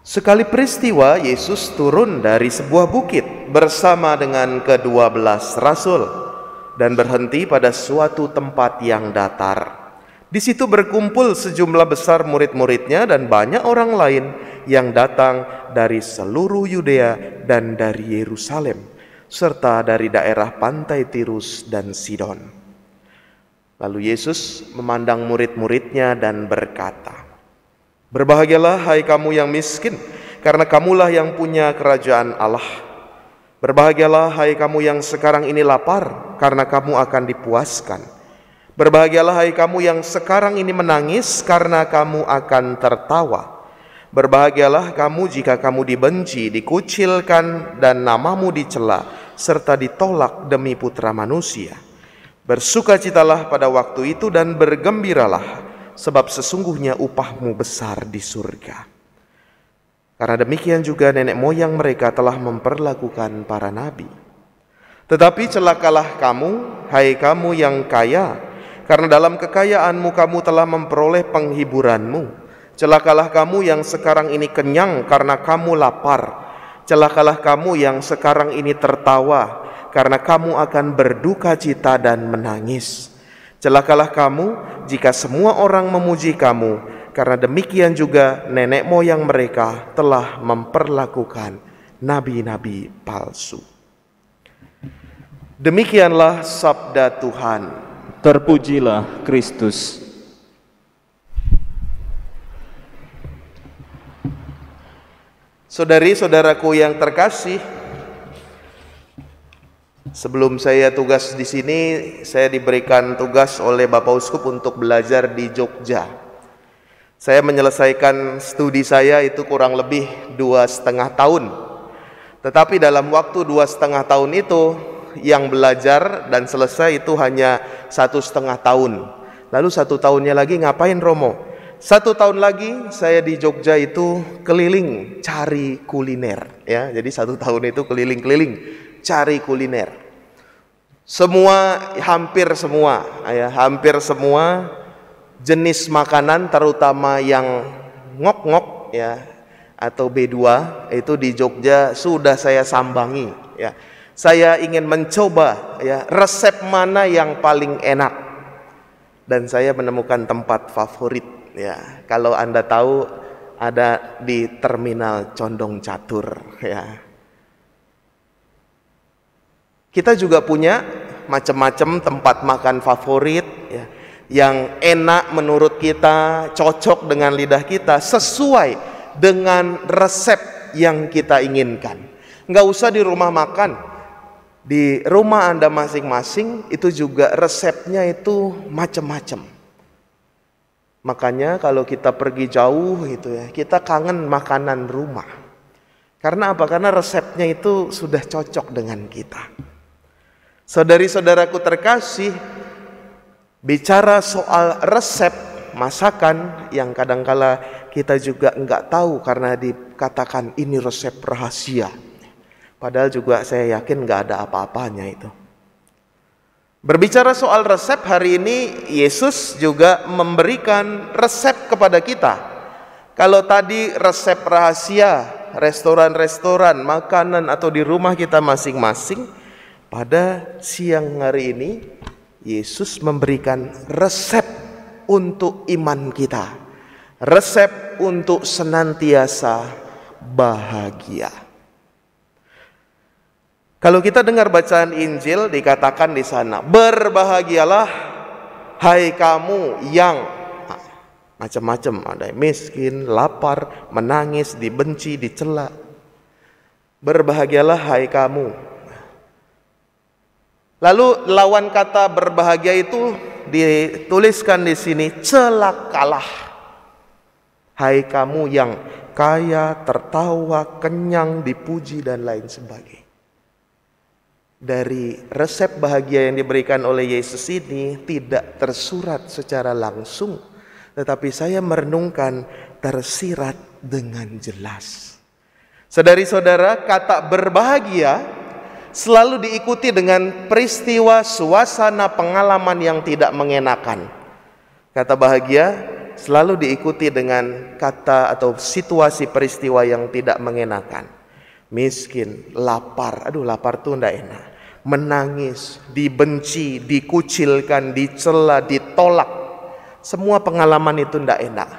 Sekali peristiwa Yesus turun dari sebuah bukit bersama dengan kedua belas rasul dan berhenti pada suatu tempat yang datar. Di situ berkumpul sejumlah besar murid-muridnya dan banyak orang lain yang datang dari seluruh Yudea dan dari Yerusalem serta dari daerah pantai Tirus dan Sidon. Lalu Yesus memandang murid-muridnya dan berkata, Berbahagialah hai kamu yang miskin, karena kamulah yang punya kerajaan Allah. Berbahagialah hai kamu yang sekarang ini lapar, karena kamu akan dipuaskan. Berbahagialah hai kamu yang sekarang ini menangis, karena kamu akan tertawa. Berbahagialah kamu jika kamu dibenci, dikucilkan, dan namamu dicela, serta ditolak demi putra manusia. Bersukacitalah pada waktu itu dan bergembiralah, sebab sesungguhnya upahmu besar di surga. Karena demikian juga nenek moyang mereka telah memperlakukan para nabi. Tetapi celakalah kamu, hai kamu yang kaya, karena dalam kekayaanmu kamu telah memperoleh penghiburanmu. Celakalah kamu yang sekarang ini kenyang karena kamu lapar. Celakalah kamu yang sekarang ini tertawa karena kamu akan berduka cita dan menangis. Celakalah kamu jika semua orang memuji kamu, karena demikian juga nenek moyang mereka telah memperlakukan nabi-nabi palsu. Demikianlah sabda Tuhan. Terpujilah Kristus. Saudari-saudaraku yang terkasih, Sebelum saya tugas di sini, saya diberikan tugas oleh Bapak Uskup untuk belajar di Jogja. Saya menyelesaikan studi saya itu kurang lebih dua setengah tahun. Tetapi dalam waktu dua setengah tahun itu, yang belajar dan selesai itu hanya satu setengah tahun. Lalu satu tahunnya lagi ngapain Romo? Satu tahun lagi saya di Jogja itu keliling cari kuliner ya. Jadi satu tahun itu keliling-keliling cari kuliner. Semua hampir semua, ya, hampir semua jenis makanan terutama yang ngok-ngok ya atau B2 itu di Jogja sudah saya sambangi ya. Saya ingin mencoba ya resep mana yang paling enak. Dan saya menemukan tempat favorit ya. Kalau Anda tahu ada di Terminal Condong Catur ya kita juga punya macam-macam tempat makan favorit ya, yang enak menurut kita, cocok dengan lidah kita, sesuai dengan resep yang kita inginkan. Nggak usah di rumah makan, di rumah Anda masing-masing itu juga resepnya itu macam-macam. Makanya kalau kita pergi jauh gitu ya, kita kangen makanan rumah. Karena apa? Karena resepnya itu sudah cocok dengan kita. Saudari-saudaraku terkasih, bicara soal resep masakan yang kadangkala kita juga enggak tahu karena dikatakan ini resep rahasia. Padahal juga saya yakin enggak ada apa-apanya itu. Berbicara soal resep hari ini, Yesus juga memberikan resep kepada kita. Kalau tadi resep rahasia, restoran-restoran, makanan atau di rumah kita masing-masing, pada siang hari ini Yesus memberikan resep untuk iman kita. Resep untuk senantiasa bahagia. Kalau kita dengar bacaan Injil dikatakan di sana, berbahagialah hai kamu yang macam-macam ada yang miskin, lapar, menangis, dibenci, dicela. Berbahagialah hai kamu Lalu lawan kata berbahagia itu dituliskan di sini celakalah. Hai kamu yang kaya, tertawa, kenyang, dipuji dan lain sebagainya. Dari resep bahagia yang diberikan oleh Yesus ini tidak tersurat secara langsung, tetapi saya merenungkan tersirat dengan jelas. Sedari saudara kata berbahagia selalu diikuti dengan peristiwa suasana pengalaman yang tidak mengenakan. Kata bahagia selalu diikuti dengan kata atau situasi peristiwa yang tidak mengenakan. Miskin, lapar, aduh lapar tuh ndak enak. Menangis, dibenci, dikucilkan, dicela, ditolak. Semua pengalaman itu ndak enak.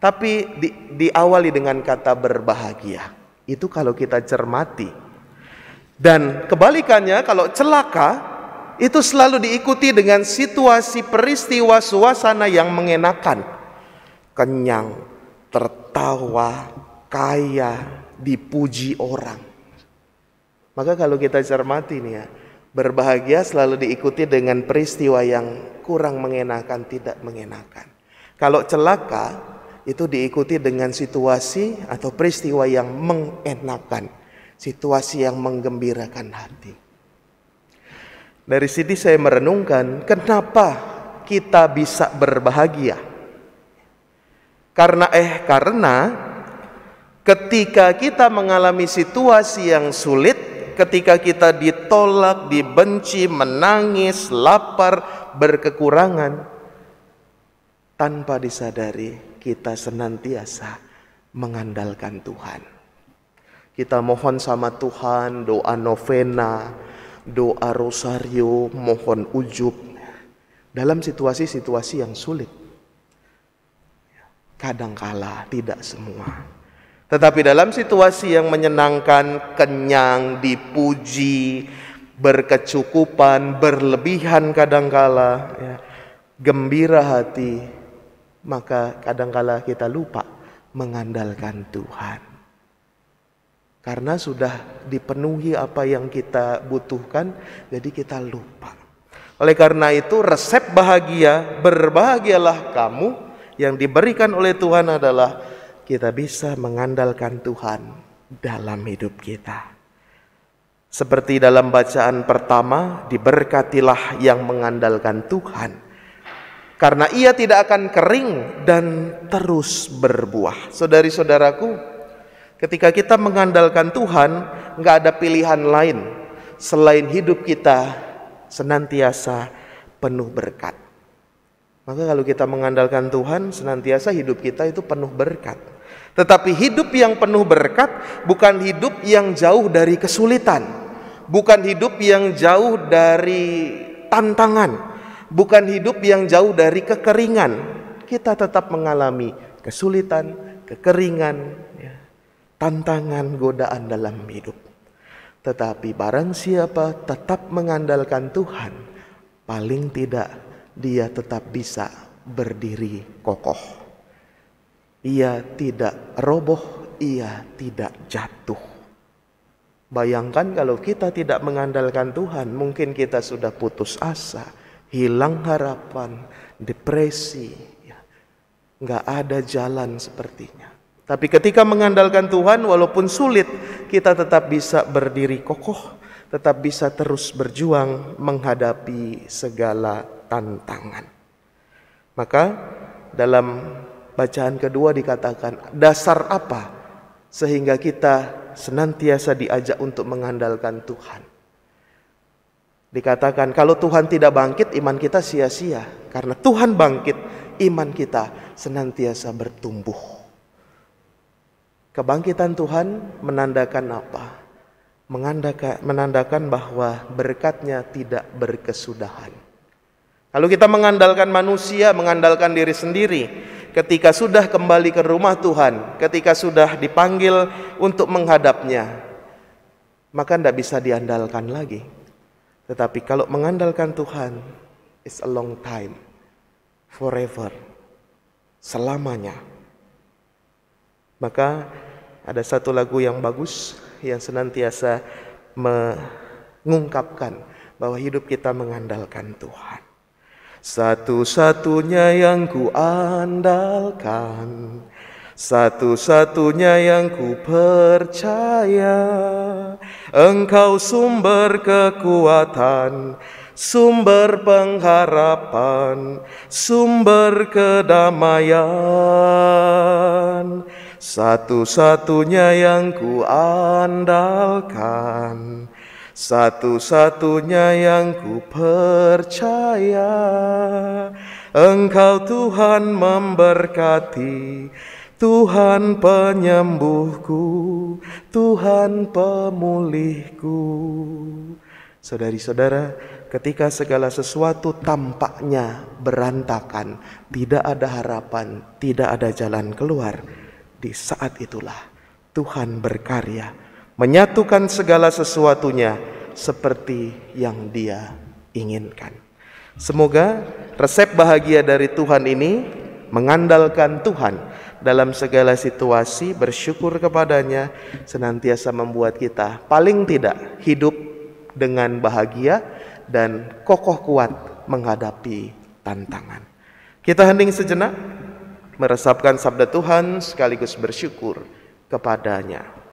Tapi di, diawali dengan kata berbahagia. Itu kalau kita cermati, dan kebalikannya kalau celaka itu selalu diikuti dengan situasi peristiwa suasana yang mengenakan. Kenyang, tertawa, kaya, dipuji orang. Maka kalau kita cermati nih ya, berbahagia selalu diikuti dengan peristiwa yang kurang mengenakan, tidak mengenakan. Kalau celaka itu diikuti dengan situasi atau peristiwa yang mengenakan situasi yang menggembirakan hati. Dari sini saya merenungkan kenapa kita bisa berbahagia. Karena eh karena ketika kita mengalami situasi yang sulit, ketika kita ditolak, dibenci, menangis, lapar, berkekurangan tanpa disadari kita senantiasa mengandalkan Tuhan kita mohon sama Tuhan doa novena, doa rosario, mohon ujub dalam situasi-situasi yang sulit. Kadangkala tidak semua. Tetapi dalam situasi yang menyenangkan, kenyang, dipuji, berkecukupan, berlebihan kadangkala, ya, gembira hati, maka kadangkala kita lupa mengandalkan Tuhan. Karena sudah dipenuhi apa yang kita butuhkan, jadi kita lupa. Oleh karena itu, resep bahagia, berbahagialah kamu yang diberikan oleh Tuhan adalah kita bisa mengandalkan Tuhan dalam hidup kita. Seperti dalam bacaan pertama, diberkatilah yang mengandalkan Tuhan karena ia tidak akan kering dan terus berbuah. Saudari-saudaraku, Ketika kita mengandalkan Tuhan, nggak ada pilihan lain selain hidup kita senantiasa penuh berkat. Maka kalau kita mengandalkan Tuhan, senantiasa hidup kita itu penuh berkat. Tetapi hidup yang penuh berkat bukan hidup yang jauh dari kesulitan, bukan hidup yang jauh dari tantangan, bukan hidup yang jauh dari kekeringan. Kita tetap mengalami kesulitan, kekeringan, tantangan godaan dalam hidup. Tetapi barang siapa tetap mengandalkan Tuhan, paling tidak dia tetap bisa berdiri kokoh. Ia tidak roboh, ia tidak jatuh. Bayangkan kalau kita tidak mengandalkan Tuhan, mungkin kita sudah putus asa, hilang harapan, depresi, nggak ada jalan sepertinya. Tapi ketika mengandalkan Tuhan, walaupun sulit, kita tetap bisa berdiri kokoh, tetap bisa terus berjuang menghadapi segala tantangan. Maka, dalam bacaan kedua dikatakan, dasar apa sehingga kita senantiasa diajak untuk mengandalkan Tuhan? Dikatakan, kalau Tuhan tidak bangkit, iman kita sia-sia, karena Tuhan bangkit, iman kita senantiasa bertumbuh. Kebangkitan Tuhan menandakan apa? Menandakan, menandakan bahwa berkatnya tidak berkesudahan. Lalu kita mengandalkan manusia, mengandalkan diri sendiri. Ketika sudah kembali ke rumah Tuhan, ketika sudah dipanggil untuk menghadapnya, maka tidak bisa diandalkan lagi. Tetapi kalau mengandalkan Tuhan, it's a long time, forever, selamanya. Maka ada satu lagu yang bagus yang senantiasa mengungkapkan bahwa hidup kita mengandalkan Tuhan. Satu-satunya yang kuandalkan, satu-satunya yang ku Engkau sumber kekuatan, sumber pengharapan, sumber kedamaian satu-satunya yang kuandalkan, satu-satunya yang kupercaya. Engkau Tuhan memberkati, Tuhan penyembuhku, Tuhan pemulihku. Saudari-saudara, ketika segala sesuatu tampaknya berantakan, tidak ada harapan, tidak ada jalan keluar, di saat itulah Tuhan berkarya, menyatukan segala sesuatunya seperti yang Dia inginkan. Semoga resep bahagia dari Tuhan ini mengandalkan Tuhan dalam segala situasi, bersyukur kepadanya, senantiasa membuat kita paling tidak hidup dengan bahagia dan kokoh kuat menghadapi tantangan. Kita hening sejenak meresapkan sabda Tuhan sekaligus bersyukur kepadanya.